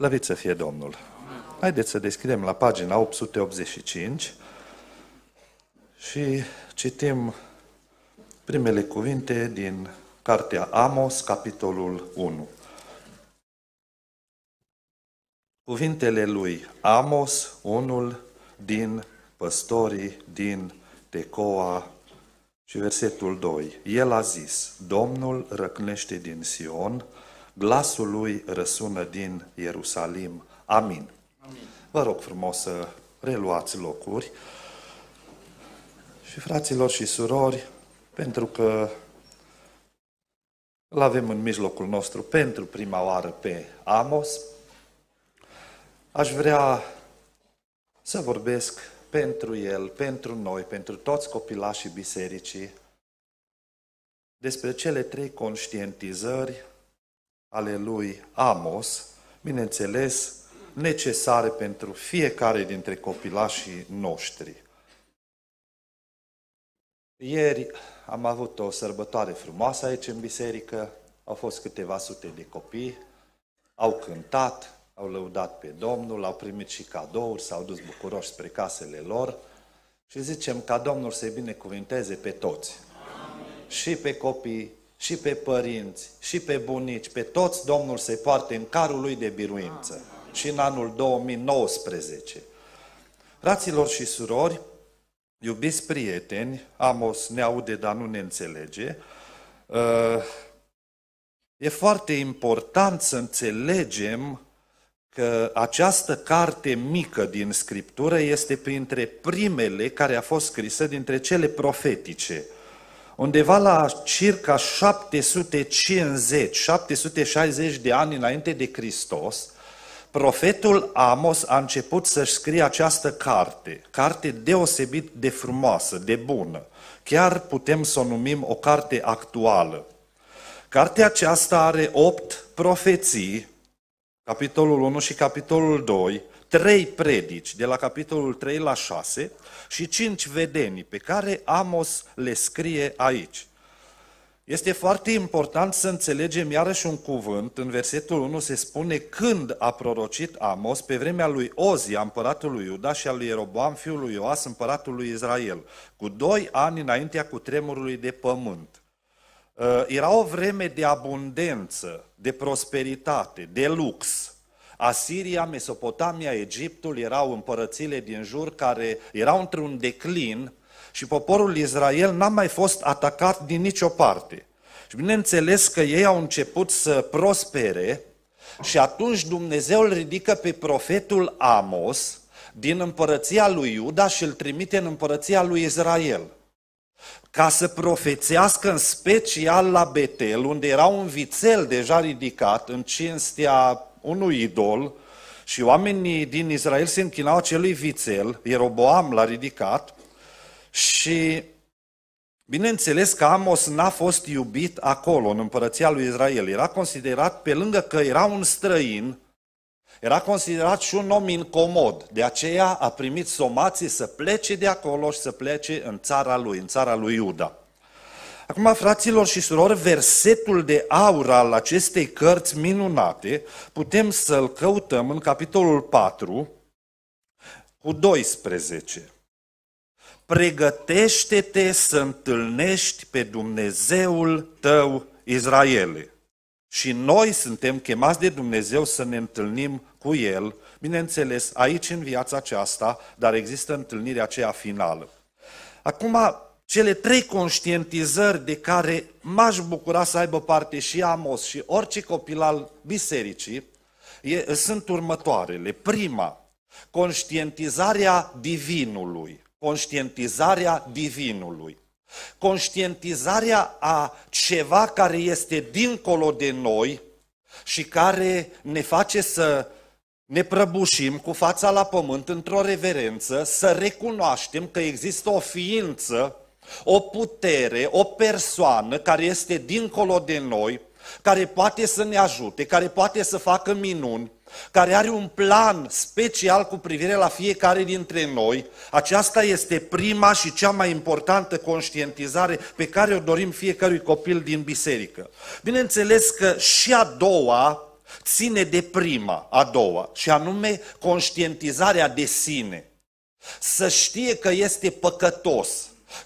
Slăvit să fie Domnul! Haideți să deschidem la pagina 885 și citim primele cuvinte din cartea Amos, capitolul 1. Cuvintele lui Amos, unul din păstorii din Tecoa și versetul 2. El a zis, Domnul răcnește din Sion, glasul lui răsună din Ierusalim. Amin. Amin. Vă rog frumos să reluați locuri. Și fraților și surori, pentru că îl avem în mijlocul nostru pentru prima oară pe Amos, aș vrea să vorbesc pentru el, pentru noi, pentru toți copilașii bisericii, despre cele trei conștientizări ale lui Amos, bineînțeles, necesare pentru fiecare dintre copilașii noștri. Ieri am avut o sărbătoare frumoasă aici în biserică, au fost câteva sute de copii, au cântat, au lăudat pe Domnul, au primit și cadouri, s-au dus bucuroși spre casele lor și zicem ca Domnul să-i binecuvinteze pe toți. Amin. Și pe copii, și pe părinți, și pe bunici, pe toți Domnul se poartă în carul lui de biruință. Și în anul 2019. Fraților și surori, iubiți prieteni, Amos ne aude, dar nu ne înțelege, uh, e foarte important să înțelegem că această carte mică din Scriptură este printre primele care a fost scrisă dintre cele profetice – undeva la circa 750, 760 de ani înainte de Hristos, profetul Amos a început să-și scrie această carte, carte deosebit de frumoasă, de bună. Chiar putem să o numim o carte actuală. Cartea aceasta are opt profeții, capitolul 1 și capitolul 2, trei predici, de la capitolul 3 la 6, și cinci vedenii pe care Amos le scrie aici. Este foarte important să înțelegem iarăși un cuvânt. În versetul 1 se spune când a prorocit Amos pe vremea lui Ozi, împăratul lui Iuda și al lui Ieroboam, fiul lui Ioas, împăratul lui Israel, cu doi ani înaintea cu tremurului de pământ. Ă, era o vreme de abundență, de prosperitate, de lux, Asiria, Mesopotamia, Egiptul erau împărățile din jur care erau într-un declin și poporul Israel n-a mai fost atacat din nicio parte. Și bineînțeles că ei au început să prospere și atunci Dumnezeu îl ridică pe profetul Amos din împărăția lui Iuda și îl trimite în împărăția lui Israel ca să profețească în special la Betel, unde era un vițel deja ridicat în cinstea unui idol și oamenii din Israel se închinau acelui vițel, Ieroboam l-a ridicat și bineînțeles că Amos n-a fost iubit acolo, în împărăția lui Israel. Era considerat, pe lângă că era un străin, era considerat și un om incomod, de aceea a primit somații să plece de acolo și să plece în țara lui, în țara lui Iuda. Acum, fraților și surori, versetul de aur al acestei cărți minunate putem să-l căutăm în capitolul 4 cu 12. Pregătește-te să întâlnești pe Dumnezeul tău, Israele. Și noi suntem chemați de Dumnezeu să ne întâlnim cu El, bineînțeles, aici în viața aceasta, dar există întâlnirea aceea finală. Acum, cele trei conștientizări de care m-aș bucura să aibă parte și Amos și orice copil al bisericii, e, sunt următoarele. Prima, conștientizarea divinului. Conștientizarea divinului. Conștientizarea a ceva care este dincolo de noi și care ne face să ne prăbușim cu fața la pământ într-o reverență, să recunoaștem că există o ființă o putere, o persoană care este dincolo de noi, care poate să ne ajute, care poate să facă minuni, care are un plan special cu privire la fiecare dintre noi. Aceasta este prima și cea mai importantă conștientizare pe care o dorim fiecărui copil din biserică. Bineînțeles că și a doua ține de prima, a doua, și anume conștientizarea de sine. Să știe că este păcătos,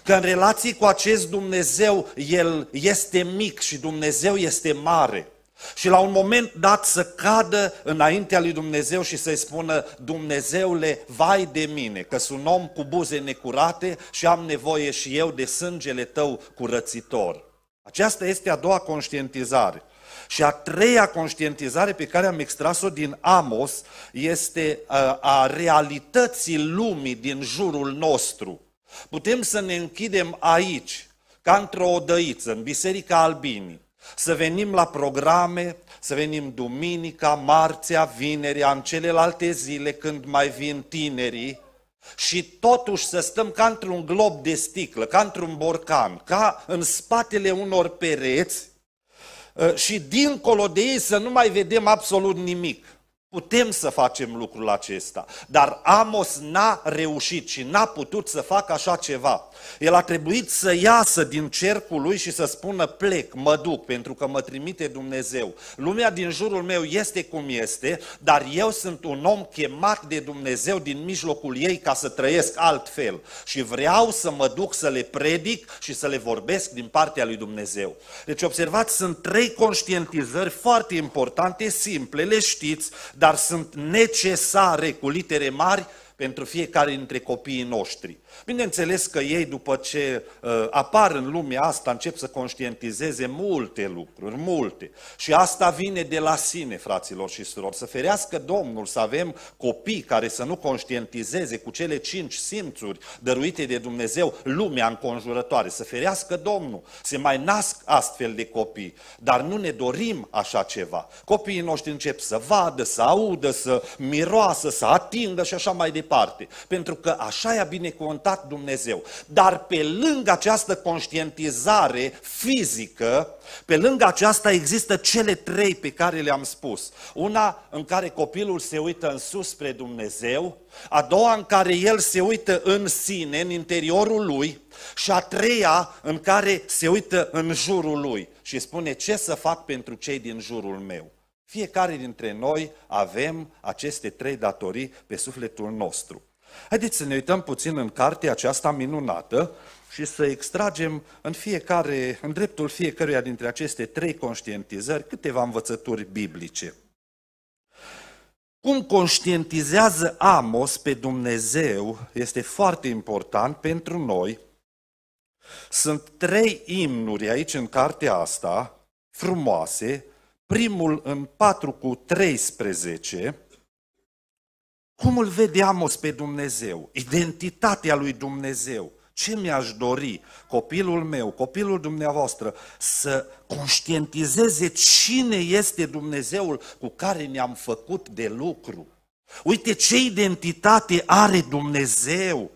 Că în relații cu acest Dumnezeu, El este mic și Dumnezeu este mare. Și la un moment dat să cadă înaintea lui Dumnezeu și să-i spună, Dumnezeule, vai de mine, că sunt om cu buze necurate și am nevoie și eu de sângele tău curățitor. Aceasta este a doua conștientizare. Și a treia conștientizare pe care am extras-o din Amos este uh, a realității lumii din jurul nostru. Putem să ne închidem aici, ca într-o odăiță, în Biserica Albinii, să venim la programe, să venim duminica, marțea, vinerea, în celelalte zile când mai vin tinerii și totuși să stăm ca într-un glob de sticlă, ca într-un borcan, ca în spatele unor pereți ă, și dincolo de ei să nu mai vedem absolut nimic. Putem să facem lucrul acesta, dar Amos n-a reușit și n-a putut să facă așa ceva. El a trebuit să iasă din cercul lui și să spună plec, mă duc, pentru că mă trimite Dumnezeu. Lumea din jurul meu este cum este, dar eu sunt un om chemat de Dumnezeu din mijlocul ei ca să trăiesc altfel. Și vreau să mă duc să le predic și să le vorbesc din partea lui Dumnezeu. Deci observați, sunt trei conștientizări foarte importante, simple, le știți, dar sunt necesare cu litere mari pentru fiecare dintre copiii noștri. Bineînțeles că ei, după ce uh, apar în lumea asta, încep să conștientizeze multe lucruri, multe. Și asta vine de la sine, fraților și surori. Să ferească Domnul să avem copii care să nu conștientizeze cu cele cinci simțuri dăruite de Dumnezeu lumea înconjurătoare. Să ferească Domnul. Se mai nasc astfel de copii. Dar nu ne dorim așa ceva. Copiii noștri încep să vadă, să audă, să miroasă, să atingă și așa mai departe departe, pentru că așa i-a binecuvântat Dumnezeu. Dar pe lângă această conștientizare fizică, pe lângă aceasta există cele trei pe care le-am spus. Una în care copilul se uită în sus spre Dumnezeu, a doua în care el se uită în sine, în interiorul lui, și a treia în care se uită în jurul lui și spune ce să fac pentru cei din jurul meu. Fiecare dintre noi avem aceste trei datorii pe sufletul nostru. Haideți să ne uităm puțin în cartea aceasta minunată și să extragem în, fiecare, în dreptul fiecăruia dintre aceste trei conștientizări câteva învățături biblice. Cum conștientizează Amos pe Dumnezeu este foarte important pentru noi. Sunt trei imnuri aici în cartea asta, frumoase, primul în 4 cu 13, cum îl vede Amos pe Dumnezeu? Identitatea lui Dumnezeu. Ce mi-aș dori copilul meu, copilul dumneavoastră, să conștientizeze cine este Dumnezeul cu care ne-am făcut de lucru? Uite ce identitate are Dumnezeu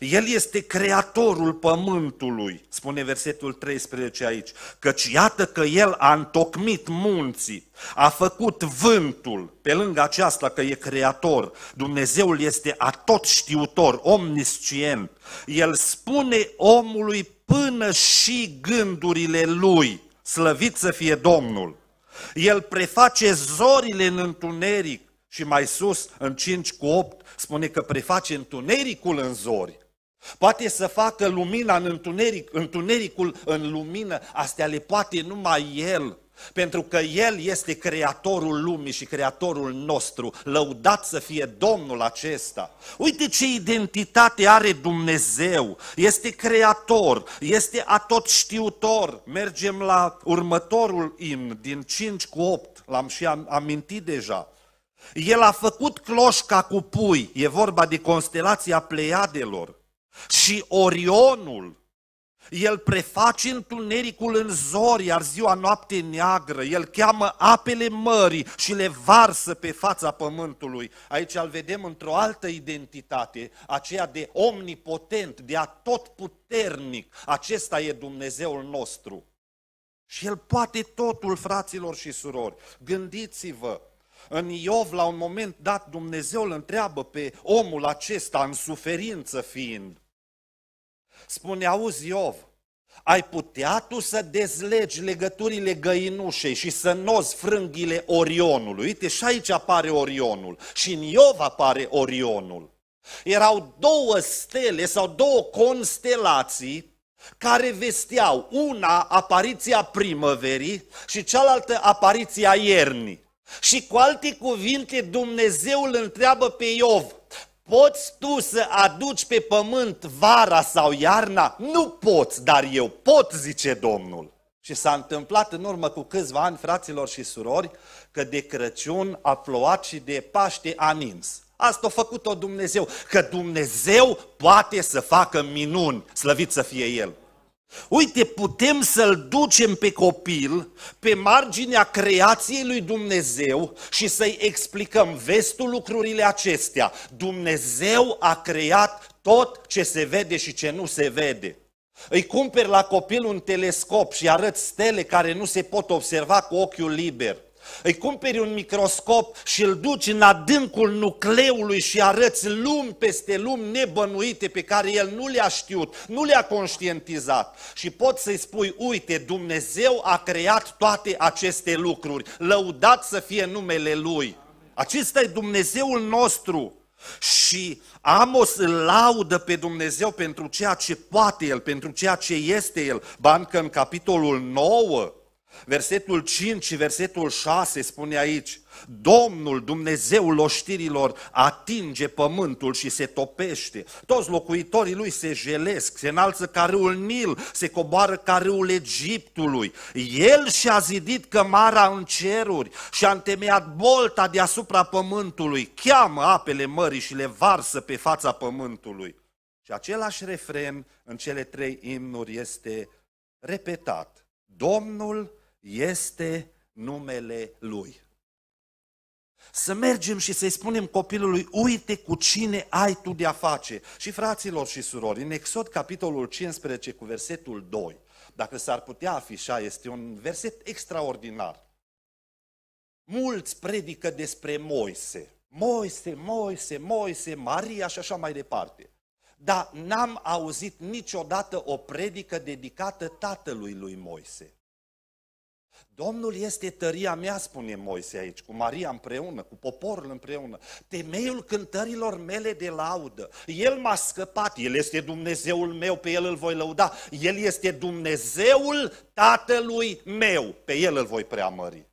el este creatorul pământului, spune versetul 13 aici, căci iată că El a întocmit munții, a făcut vântul, pe lângă aceasta că e creator, Dumnezeul este atot știutor, omniscient. El spune omului până și gândurile lui, slăvit să fie Domnul. El preface zorile în întuneric, și mai sus, în 5 cu 8, spune că preface întunericul în zori. Poate să facă lumina în întuneric, întunericul în lumină, astea le poate numai El. Pentru că El este creatorul lumii și creatorul nostru, lăudat să fie Domnul acesta. Uite ce identitate are Dumnezeu, este creator, este atotștiutor. Mergem la următorul imn din 5 cu 8, l-am și amintit deja. El a făcut cloșca cu pui, e vorba de constelația Pleiadelor, și Orionul. El preface întunericul în zori, iar ziua noapte neagră. El cheamă apele mării și le varsă pe fața pământului. Aici îl vedem într-o altă identitate, aceea de omnipotent, de atotputernic. Acesta e Dumnezeul nostru. Și El poate totul, fraților și surori. Gândiți-vă, în Iov, la un moment dat, Dumnezeu îl întreabă pe omul acesta, în suferință fiind. Spune, auzi Iov, ai putea tu să dezlegi legăturile găinușei și să nozi frânghile Orionului? Uite, și aici apare Orionul și în Iov apare Orionul. Erau două stele sau două constelații care vesteau una apariția primăverii și cealaltă apariția iernii. Și cu alte cuvinte, Dumnezeu îl întreabă pe Iov, poți tu să aduci pe pământ vara sau iarna? Nu poți, dar eu pot, zice Domnul. Și s-a întâmplat în urmă cu câțiva ani, fraților și surori, că de Crăciun a plouat și de Paște a nins. Asta a făcut-o Dumnezeu, că Dumnezeu poate să facă minuni, slăvit să fie El. Uite, putem să-l ducem pe copil pe marginea creației lui Dumnezeu și să-i explicăm, vestul lucrurile acestea. Dumnezeu a creat tot ce se vede și ce nu se vede. Îi cumperi la copil un telescop și arăți stele care nu se pot observa cu ochiul liber. Îi cumperi un microscop și îl duci în adâncul nucleului și arăți lumi peste lumi nebănuite pe care el nu le-a știut, nu le-a conștientizat. Și poți să-i spui, uite, Dumnezeu a creat toate aceste lucruri, lăudat să fie numele Lui. Acesta e Dumnezeul nostru. Și Amos îl laudă pe Dumnezeu pentru ceea ce poate El, pentru ceea ce este El. Bancă în capitolul 9, Versetul 5 și versetul 6 spune aici, Domnul Dumnezeul oștirilor atinge pământul și se topește. Toți locuitorii lui se jelesc, se înalță ca râul Nil, se coboară ca râul Egiptului. El și-a zidit cămara în ceruri și-a întemeiat bolta deasupra pământului, cheamă apele mării și le varsă pe fața pământului. Și același refren în cele trei imnuri este repetat Domnul este numele Lui. Să mergem și să-i spunem copilului, uite cu cine ai tu de-a face. Și fraților și surori, în Exod, capitolul 15, cu versetul 2, dacă s-ar putea afișa, este un verset extraordinar. Mulți predică despre Moise. Moise, Moise, Moise, Maria și așa mai departe dar n-am auzit niciodată o predică dedicată tatălui lui Moise. Domnul este tăria mea, spune Moise aici, cu Maria împreună, cu poporul împreună, temeiul cântărilor mele de laudă. El m-a scăpat, El este Dumnezeul meu, pe El îl voi lăuda. El este Dumnezeul tatălui meu, pe El îl voi preamări.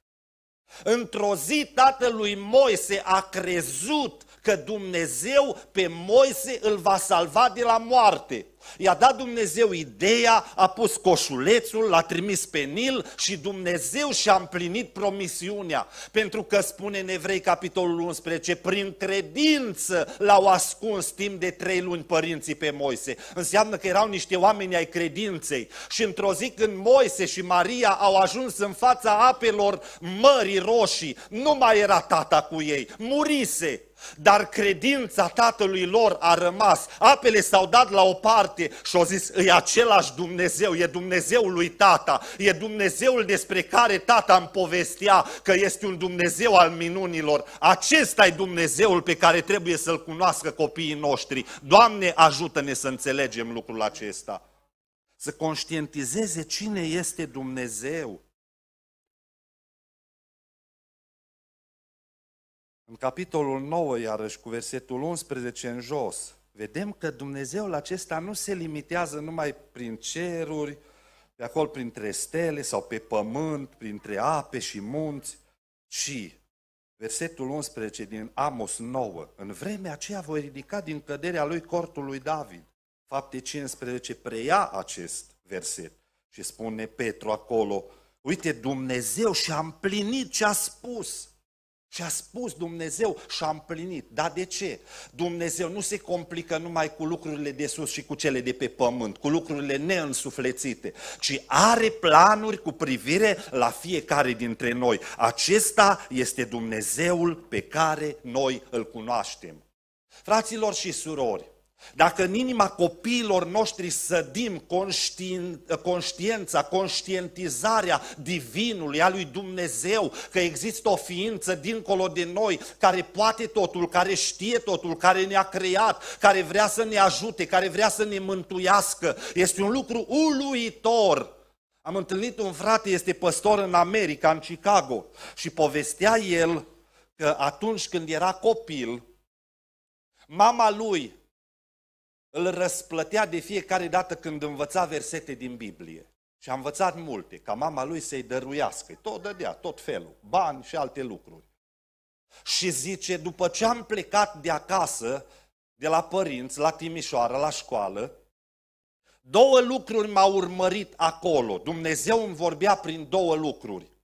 Într-o zi tatălui Moise a crezut că Dumnezeu pe Moise îl va salva de la moarte. I-a dat Dumnezeu ideea, a pus coșulețul, l-a trimis pe Nil și Dumnezeu și-a împlinit promisiunea. Pentru că spune în Evrei capitolul 11, prin credință l-au ascuns timp de trei luni părinții pe Moise. Înseamnă că erau niște oameni ai credinței. Și într-o zi când Moise și Maria au ajuns în fața apelor Mării Roșii, nu mai era tata cu ei, murise. Dar credința tatălui lor a rămas. Apele s-au dat la o parte moarte și au zis, e același Dumnezeu, e Dumnezeul lui Tata, e Dumnezeul despre care Tata îmi povestea că este un Dumnezeu al minunilor. Acesta e Dumnezeul pe care trebuie să-L cunoască copiii noștri. Doamne, ajută-ne să înțelegem lucrul acesta. Să conștientizeze cine este Dumnezeu. În capitolul 9, iarăși, cu versetul 11 în jos, vedem că Dumnezeul acesta nu se limitează numai prin ceruri, pe acolo printre stele sau pe pământ, printre ape și munți, ci versetul 11 din Amos 9, în vremea aceea voi ridica din căderea lui cortul lui David. Fapte 15 preia acest verset și spune Petru acolo, uite Dumnezeu și-a împlinit ce a spus. Ce a spus Dumnezeu și a împlinit. Dar de ce? Dumnezeu nu se complică numai cu lucrurile de sus și cu cele de pe pământ, cu lucrurile neînsuflețite, ci are planuri cu privire la fiecare dintre noi. Acesta este Dumnezeul pe care noi îl cunoaștem. Fraților și surori, dacă în inima copiilor noștri sădim conștiința, conștientizarea divinului, a lui Dumnezeu, că există o ființă dincolo de noi, care poate totul, care știe totul, care ne-a creat, care vrea să ne ajute, care vrea să ne mântuiască, este un lucru uluitor. Am întâlnit un frate, este păstor în America, în Chicago, și povestea el că atunci când era copil, mama lui îl răsplătea de fiecare dată când învăța versete din Biblie. Și a învățat multe, ca mama lui să-i dăruiască. Tot dădea, tot felul, bani și alte lucruri. Și zice, după ce am plecat de acasă, de la părinți, la Timișoara, la școală, două lucruri m-au urmărit acolo. Dumnezeu îmi vorbea prin două lucruri.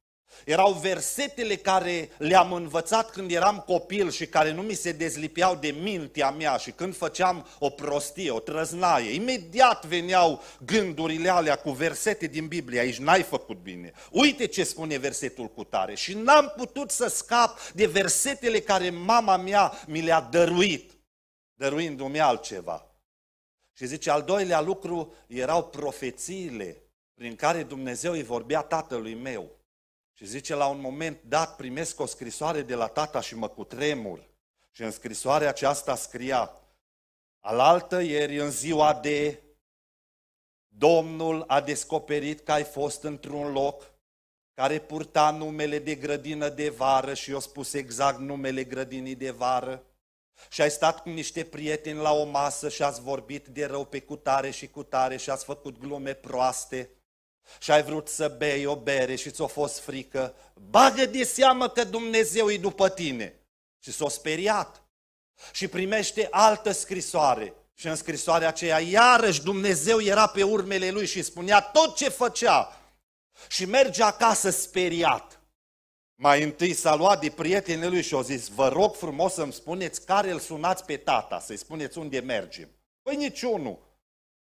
Erau versetele care le-am învățat când eram copil și care nu mi se dezlipeau de mintea mea și când făceam o prostie, o trăznaie. Imediat veneau gândurile alea cu versete din Biblie, aici n-ai făcut bine. Uite ce spune versetul cu tare și n-am putut să scap de versetele care mama mea mi le-a dăruit, dăruindu-mi altceva. Și zice, al doilea lucru erau profețiile prin care Dumnezeu îi vorbea tatălui meu. Și zice, la un moment dat primesc o scrisoare de la tata și mă cutremur. Și în scrisoarea aceasta scria, alaltă ieri în ziua de Domnul a descoperit că ai fost într-un loc care purta numele de grădină de vară și eu spus exact numele grădinii de vară. Și ai stat cu niște prieteni la o masă și ați vorbit de rău pe cutare și cutare și ați făcut glume proaste și ai vrut să bei o bere și ți-a fost frică, bagă de seamă că Dumnezeu e după tine. Și s-a speriat. Și primește altă scrisoare. Și în scrisoarea aceea, iarăși Dumnezeu era pe urmele lui și spunea tot ce făcea. Și merge acasă speriat. Mai întâi s-a luat de prietenii lui și a zis, vă rog frumos să-mi spuneți care îl sunați pe tata, să-i spuneți unde mergem. Păi niciunul.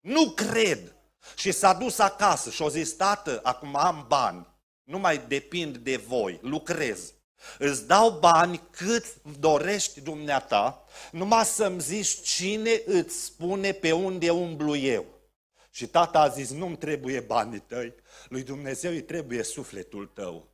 Nu cred. Și s-a dus acasă și a zis, tată, acum am bani, nu mai depind de voi, lucrez. Îți dau bani cât dorești dumneata, numai să-mi zici cine îți spune pe unde umblu eu. Și tata a zis, nu-mi trebuie banii tăi, lui Dumnezeu îi trebuie sufletul tău.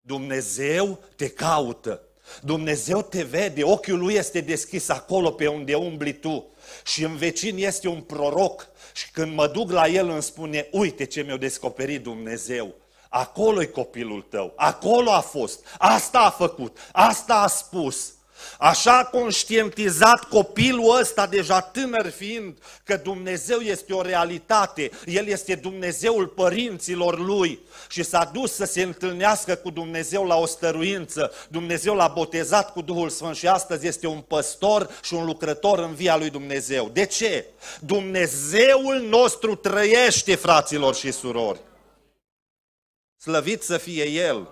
Dumnezeu te caută. Dumnezeu te vede, ochiul lui este deschis acolo pe unde umbli tu. Și în vecin este un proroc și când mă duc la el îmi spune, uite ce mi-a descoperit Dumnezeu. Acolo e copilul tău, acolo a fost, asta a făcut, asta a spus. Așa a conștientizat copilul ăsta, deja tânăr fiind, că Dumnezeu este o realitate, El este Dumnezeul părinților lui și s-a dus să se întâlnească cu Dumnezeu la o stăruință. Dumnezeu l-a botezat cu Duhul Sfânt și astăzi este un păstor și un lucrător în via lui Dumnezeu. De ce? Dumnezeul nostru trăiește, fraților și surori. Slăvit să fie El!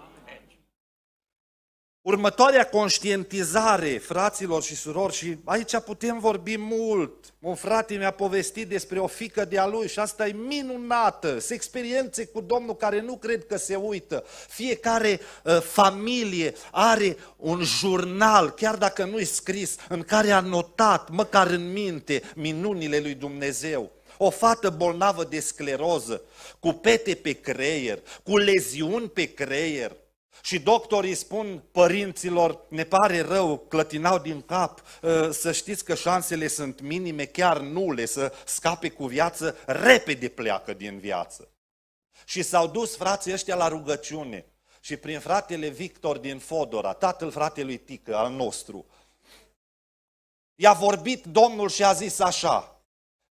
Următoarea conștientizare, fraților și surori, și aici putem vorbi mult. Un frate mi-a povestit despre o fică de-a lui și asta e minunată. Se experiențe cu Domnul care nu cred că se uită. Fiecare uh, familie are un jurnal, chiar dacă nu-i scris, în care a notat, măcar în minte, minunile lui Dumnezeu o fată bolnavă de scleroză, cu pete pe creier, cu leziuni pe creier, și doctorii spun părinților, ne pare rău, clătinau din cap, ă, să știți că șansele sunt minime, chiar nule, să scape cu viață, repede pleacă din viață. Și s-au dus frații ăștia la rugăciune și prin fratele Victor din Fodora, tatăl fratelui Tică, al nostru, i-a vorbit Domnul și a zis așa,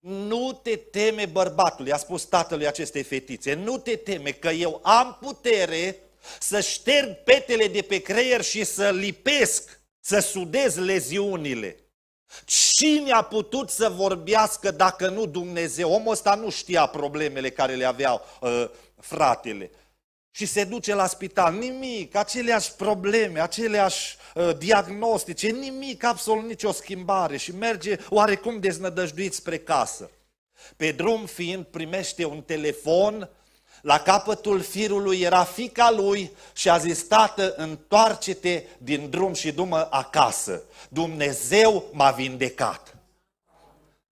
nu te teme bărbatul, i-a spus tatălui acestei fetițe, nu te teme că eu am putere să șterg petele de pe creier și să lipesc, să sudez leziunile. Cine a putut să vorbească dacă nu Dumnezeu? Omul ăsta nu știa problemele care le aveau uh, fratele. Și se duce la spital, nimic, aceleași probleme, aceleași uh, diagnostice, nimic, absolut nicio schimbare și merge oarecum deznădăjduit spre casă. Pe drum fiind primește un telefon la capătul firului era fica lui și a zis, tată, întoarce-te din drum și dumă acasă. Dumnezeu m-a vindecat.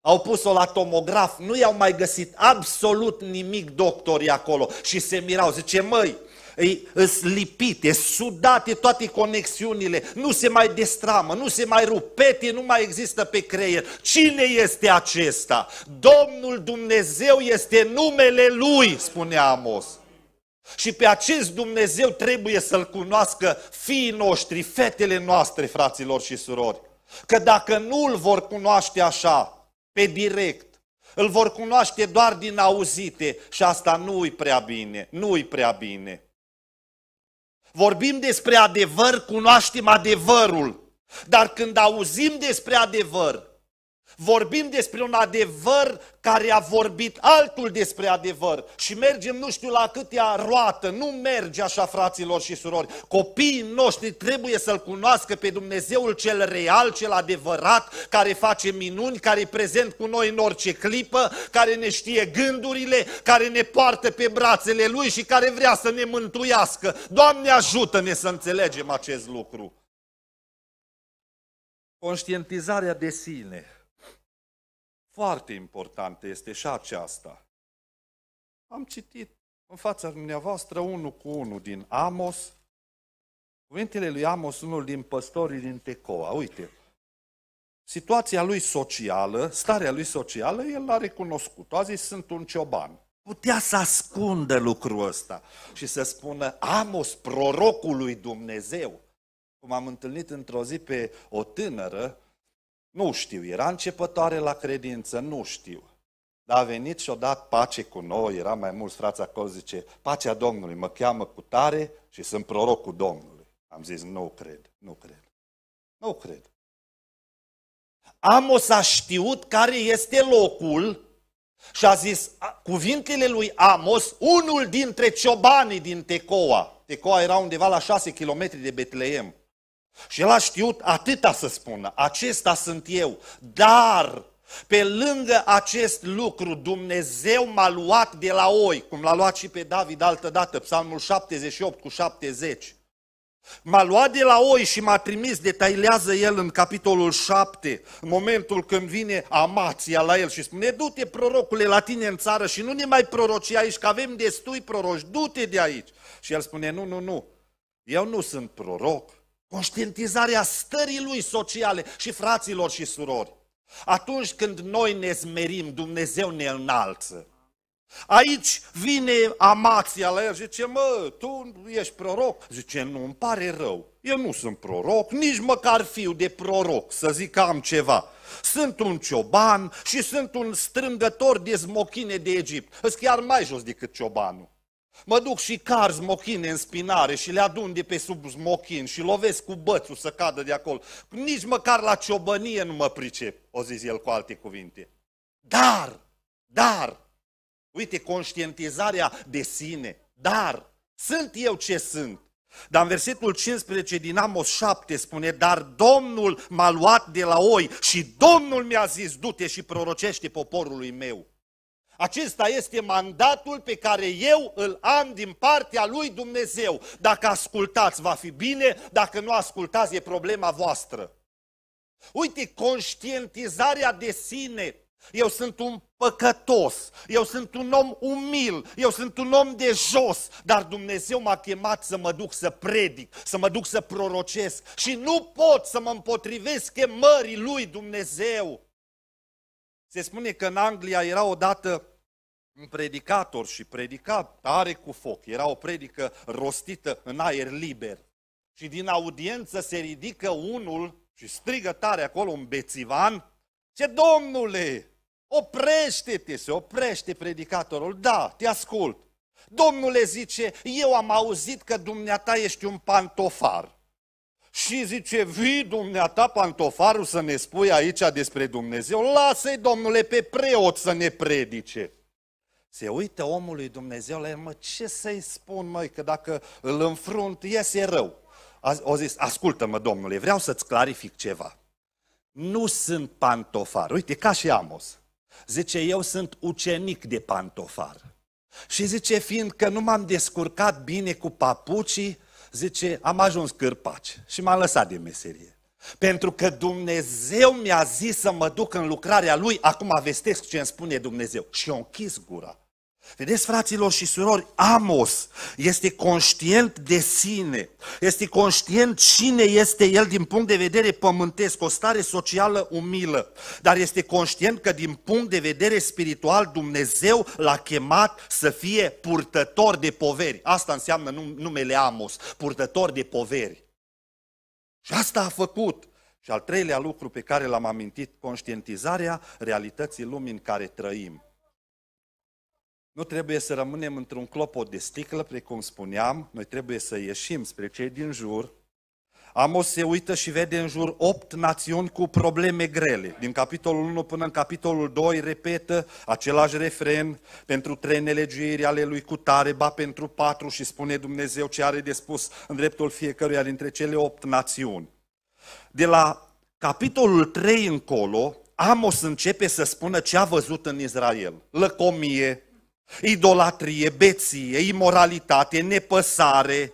Au pus-o la tomograf, nu i-au mai găsit absolut nimic doctorii acolo și se mirau. Zice, măi, îs lipit, e sudat, e toate conexiunile, nu se mai destramă, nu se mai rupete, nu mai există pe creier. Cine este acesta? Domnul Dumnezeu este numele Lui, spunea Amos. Și pe acest Dumnezeu trebuie să-L cunoască fiii noștri, fetele noastre, fraților și surori. Că dacă nu îl vor cunoaște așa, pe direct, îl vor cunoaște doar din auzite și asta nu-i prea bine, nu-i prea bine vorbim despre adevăr, cunoaștem adevărul. Dar când auzim despre adevăr, vorbim despre un adevăr care a vorbit altul despre adevăr și mergem nu știu la câtea roată, nu merge așa fraților și surori. Copiii noștri trebuie să-L cunoască pe Dumnezeul cel real, cel adevărat, care face minuni, care e prezent cu noi în orice clipă, care ne știe gândurile, care ne poartă pe brațele Lui și care vrea să ne mântuiască. Doamne ajută-ne să înțelegem acest lucru. Conștientizarea de sine foarte importantă este și aceasta. Am citit în fața dumneavoastră unul cu unul din Amos, cuvintele lui Amos, unul din păstorii din Tecoa. Uite, situația lui socială, starea lui socială, el l-a recunoscut. A zis, sunt un cioban. Putea să ascundă lucrul ăsta și să spună Amos, prorocul lui Dumnezeu. Cum am întâlnit într-o zi pe o tânără nu știu, era începătoare la credință, nu știu. Dar a venit și-a dat pace cu noi, era mai mulți frați acolo, zice, pacea Domnului, mă cheamă cu tare și sunt prorocul Domnului. Am zis, nu cred, nu cred, nu cred. Amos a știut care este locul și a zis cuvintele lui Amos, unul dintre ciobanii din Tecoa. Tecoa era undeva la 6 km de Betleem. Și el a știut atâta să spună, acesta sunt eu, dar pe lângă acest lucru Dumnezeu m-a luat de la oi, cum l-a luat și pe David altă dată, psalmul 78 cu 70. M-a luat de la oi și m-a trimis, detailează el în capitolul 7, în momentul când vine Amația la el și spune, du-te prorocule la tine în țară și nu ne mai proroci aici, că avem destui proroci, du-te de aici. Și el spune, nu, nu, nu, eu nu sunt proroc, Conștientizarea stării lui sociale și fraților și surori. Atunci când noi ne smerim, Dumnezeu ne înalță. Aici vine amația la el, zice, mă, tu ești proroc? Zice, nu, îmi pare rău, eu nu sunt proroc, nici măcar fiu de proroc, să zic că am ceva. Sunt un cioban și sunt un strângător de smochine de Egipt. Îs chiar mai jos decât ciobanul. Mă duc și car smochine în spinare și le adun de pe sub smochin și lovesc cu bățul să cadă de acolo. Nici măcar la ciobănie nu mă pricep, o zis el cu alte cuvinte. Dar, dar, uite conștientizarea de sine, dar, sunt eu ce sunt. Dar în versetul 15 din Amos 7 spune, dar Domnul m-a luat de la oi și Domnul mi-a zis, du-te și prorocește poporului meu. Acesta este mandatul pe care eu îl am din partea lui Dumnezeu. Dacă ascultați, va fi bine, dacă nu ascultați, e problema voastră. Uite, conștientizarea de sine. Eu sunt un păcătos, eu sunt un om umil, eu sunt un om de jos, dar Dumnezeu m-a chemat să mă duc să predic, să mă duc să prorocesc și nu pot să mă împotrivesc chemării lui Dumnezeu. Se spune că în Anglia era odată un predicator și predica tare cu foc. Era o predică rostită în aer liber. Și din audiență se ridică unul și strigă tare acolo un bețivan, ce domnule, oprește-te, se oprește predicatorul, da, te ascult. Domnule zice, eu am auzit că dumneata ești un pantofar. Și zice, vii dumneata, pantofarul, să ne spui aici despre Dumnezeu, lasă-i, domnule, pe preot să ne predice. Se uită omul lui Dumnezeu la el, mă, ce să-i spun, măi, că dacă îl înfrunt, iese rău. A, o zis, ascultă-mă, domnule, vreau să-ți clarific ceva. Nu sunt pantofar. Uite, ca și Amos. Zice, eu sunt ucenic de pantofar. Și zice, fiindcă nu m-am descurcat bine cu papucii, zice, am ajuns cârpaci și m-am lăsat din meserie. Pentru că Dumnezeu mi-a zis să mă duc în lucrarea Lui, acum vestesc ce îmi spune Dumnezeu. Și eu închis gura. Vedeți, fraților și surori, Amos este conștient de sine, este conștient cine este el din punct de vedere pământesc, o stare socială umilă, dar este conștient că din punct de vedere spiritual Dumnezeu l-a chemat să fie purtător de poveri. Asta înseamnă numele Amos, purtător de poveri. Și asta a făcut. Și al treilea lucru pe care l-am amintit, conștientizarea realității lumii în care trăim. Nu trebuie să rămânem într-un clopot de sticlă, precum spuneam, noi trebuie să ieșim spre cei din jur. Amos se uită și vede în jur opt națiuni cu probleme grele. Din capitolul 1 până în capitolul 2 repetă același refren pentru trei nelegiuiri ale lui Cutare, ba pentru patru și spune Dumnezeu ce are de spus în dreptul fiecăruia dintre cele opt națiuni. De la capitolul 3 încolo, Amos începe să spună ce a văzut în Israel. Lăcomie, Idolatrie, beție, imoralitate, nepăsare.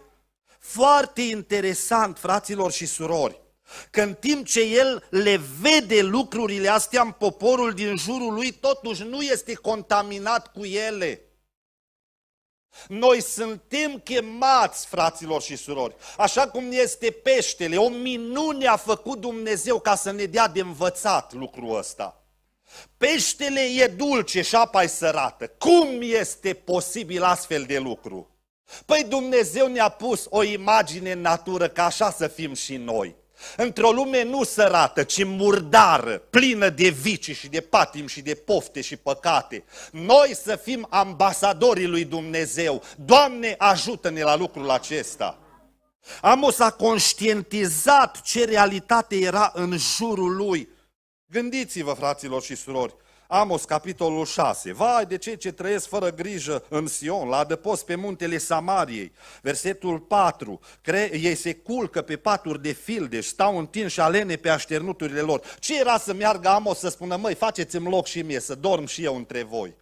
Foarte interesant, fraților și surori, că în timp ce el le vede lucrurile astea în poporul din jurul lui, totuși nu este contaminat cu ele. Noi suntem chemați, fraților și surori, așa cum este peștele, o minune a făcut Dumnezeu ca să ne dea de învățat lucrul ăsta. Peștele e dulce și apa e sărată. Cum este posibil astfel de lucru? Păi Dumnezeu ne-a pus o imagine în natură ca așa să fim și noi. Într-o lume nu sărată, ci murdară, plină de vicii și de patim și de pofte și păcate. Noi să fim ambasadorii lui Dumnezeu. Doamne, ajută-ne la lucrul acesta. Amos a conștientizat ce realitate era în jurul lui Gândiți-vă, fraților și surori, Amos, capitolul 6. Vai de cei ce trăiesc fără grijă în Sion, la adăpost pe muntele Samariei. Versetul 4. Cre- ei se culcă pe paturi de filde, stau întinși alene pe așternuturile lor. Ce era să meargă Amos să spună, măi, faceți-mi loc și mie, să dorm și eu între voi?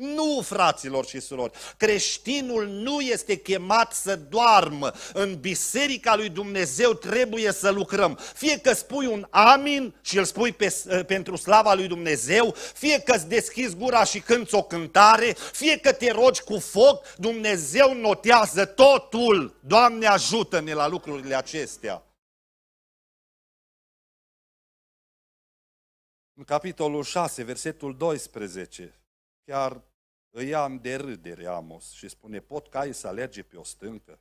Nu, fraților și surori, creștinul nu este chemat să doarmă. În biserica lui Dumnezeu trebuie să lucrăm. Fie că spui un amin și îl spui pe, pentru slava lui Dumnezeu, fie că îți deschizi gura și cânți o cântare, fie că te rogi cu foc, Dumnezeu notează totul. Doamne ajută-ne la lucrurile acestea. În capitolul 6, versetul 12, chiar îi am de râdere Amos și spune, pot cai să alerge pe o stâncă?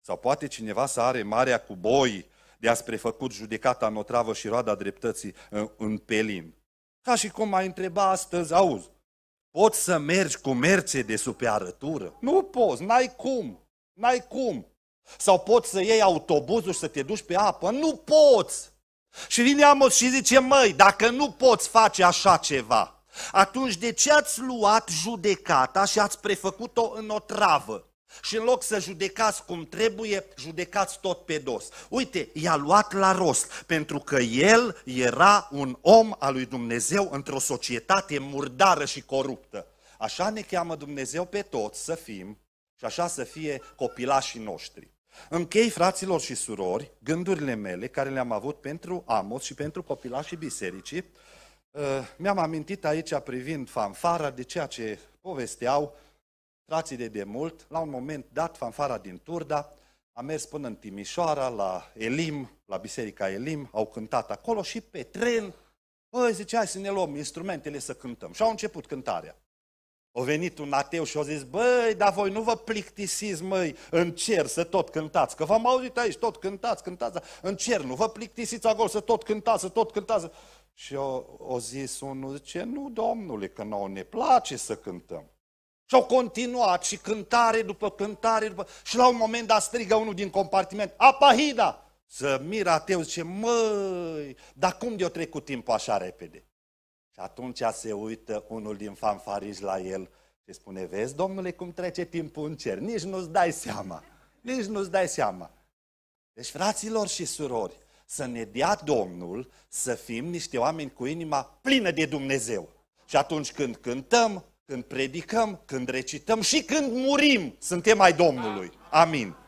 Sau poate cineva să are marea cu boi de a-ți prefăcut judecata notravă și roada dreptății în pelin? Ca și cum mai întreba astăzi, auzi, pot să mergi cu de sub pe arătură? Nu poți, n-ai cum, n-ai cum. Sau pot să iei autobuzul și să te duci pe apă? Nu poți! Și vine Amos și zice, măi, dacă nu poți face așa ceva, atunci de ce ați luat judecata și ați prefăcut-o în o travă? Și în loc să judecați cum trebuie, judecați tot pe dos. Uite, i-a luat la rost, pentru că el era un om al lui Dumnezeu într-o societate murdară și coruptă. Așa ne cheamă Dumnezeu pe toți să fim și așa să fie copilașii noștri. Închei, fraților și surori, gândurile mele care le-am avut pentru Amos și pentru copilașii bisericii, Eh, mi-am amintit aici privind fanfara de ceea ce povesteau frații de demult. La un moment dat, fanfara din Turda a mers până în Timișoara, la Elim, la Biserica Elim, au cântat acolo și pe tren, păi zice, hai să ne luăm instrumentele să cântăm. Și au început cântarea. O venit un ateu și au zis, băi, dar voi nu vă plictisiți, măi, în cer să tot cântați, că v-am auzit aici, tot cântați, cântați, în cer nu vă plictisiți acolo să tot cântați, să tot cântați. Și o, o zis unul, zice, nu, domnule, că nouă ne place să cântăm. Și au continuat și cântare după cântare, după... și la un moment dat strigă unul din compartiment, Apahida! Să mira ateu, zice, măi, dar cum de-o trecut timpul așa repede? Și atunci se uită unul din fanfarici la el și spune, vezi, domnule, cum trece timpul în cer, nici nu-ți dai seama, nici nu-ți dai seama. Deci, fraților și surori, să ne dea Domnul să fim niște oameni cu inima plină de Dumnezeu. Și atunci când cântăm, când predicăm, când recităm și când murim, suntem ai Domnului. Amin.